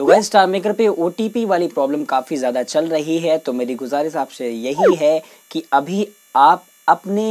तो वह star maker पे ओ वाली प्रॉब्लम काफ़ी ज़्यादा चल रही है तो मेरी गुजारिश आपसे यही है कि अभी आप अपने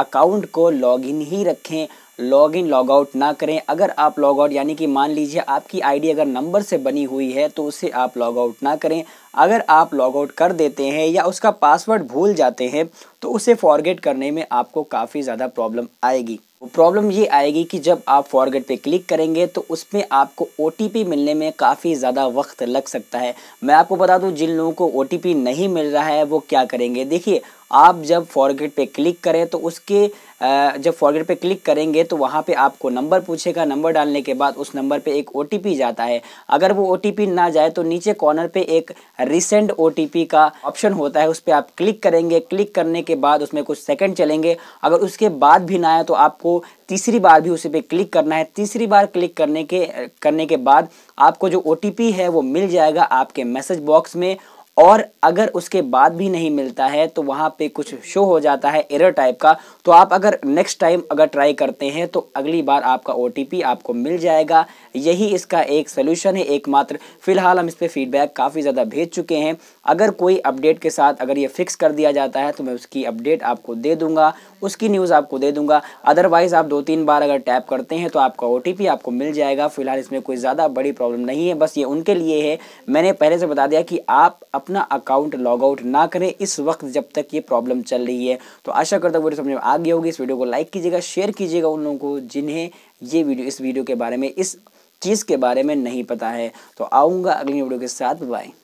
अकाउंट को लॉगिन ही रखें लॉग इन लॉग आउट ना करें अगर आप लॉग आउट यानी कि मान लीजिए आपकी आईडी अगर नंबर से बनी हुई है तो उसे आप लॉग आउट ना करें अगर आप लॉग आउट कर देते हैं या उसका पासवर्ड भूल जाते हैं तो उसे फॉरगेट करने में आपको काफ़ी ज़्यादा प्रॉब्लम आएगी वो प्रॉब्लम ये आएगी कि जब आप फॉरगेट पे क्लिक करेंगे तो उसमें आपको ओ मिलने में काफ़ी ज़्यादा वक्त लग सकता है मैं आपको बता दूं जिन लोगों को ओ नहीं मिल रहा है वो क्या करेंगे देखिए आप जब फॉरगेट पे क्लिक करें तो उसके जब फॉरगेट पे क्लिक करेंगे तो वहाँ पे आपको नंबर पूछेगा नंबर डालने के बाद उस नंबर पे एक ओ जाता है अगर वो ओ ना जाए तो नीचे कॉर्नर पे एक रिसेंट ओ का ऑप्शन होता है उस पर आप क्लिक करेंगे क्लिक करने के बाद उसमें कुछ सेकंड चलेंगे अगर उसके बाद भी ना आए तो आप आपको तीसरी बार भी उसी पे क्लिक करना है तीसरी बार क्लिक करने के करने के बाद आपको जो ओ है वो मिल जाएगा आपके मैसेज बॉक्स में और अगर उसके बाद भी नहीं मिलता है तो वहाँ पे कुछ शो हो जाता है एरर टाइप का तो आप अगर नेक्स्ट टाइम अगर ट्राई करते हैं तो अगली बार आपका ओ आपको मिल जाएगा यही इसका एक सोल्यूशन है एकमात्र फ़िलहाल हम इस पर फीडबैक काफ़ी ज़्यादा भेज चुके हैं अगर कोई अपडेट के साथ अगर ये फिक्स कर दिया जाता है तो मैं उसकी अपडेट आपको दे दूँगा उसकी न्यूज़ आपको दे दूँगा अदरवाइज़ आप दो तीन बार अगर टैप करते हैं तो आपका ओ आपको मिल जाएगा फ़िलहाल इसमें कोई ज़्यादा बड़ी प्रॉब्लम नहीं है बस ये उनके लिए है मैंने पहले से बता दिया कि आप अपना अकाउंट लॉग आउट ना करें इस वक्त जब तक ये प्रॉब्लम चल रही है तो आशा करता हूँ वीडियो समझ में आ गया होगी इस वीडियो को लाइक कीजिएगा शेयर कीजिएगा उन लोगों को जिन्हें ये वीडियो इस वीडियो के बारे में इस चीज़ के बारे में नहीं पता है तो आऊँगा अगली वीडियो के साथ बाय